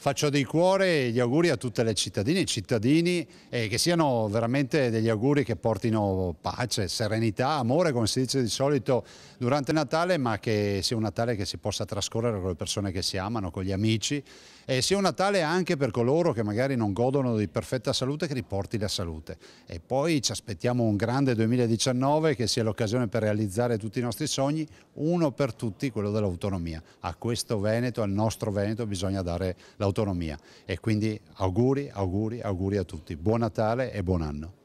faccio di cuore gli auguri a tutte le cittadine e cittadini e eh, che siano veramente degli auguri che portino pace, serenità, amore come si dice di solito durante Natale ma che sia un Natale che si possa trascorrere con le persone che si amano, con gli amici e sia un Natale anche per coloro che magari non godono di perfetta salute che riporti la salute e poi ci aspettiamo un grande 2019 che sia l'occasione per realizzare tutti i nostri sogni, uno per tutti quello dell'autonomia. A questo Veneto, al nostro Veneto bisogna dare l'autonomia l'autonomia e quindi auguri, auguri, auguri a tutti, buon Natale e buon anno.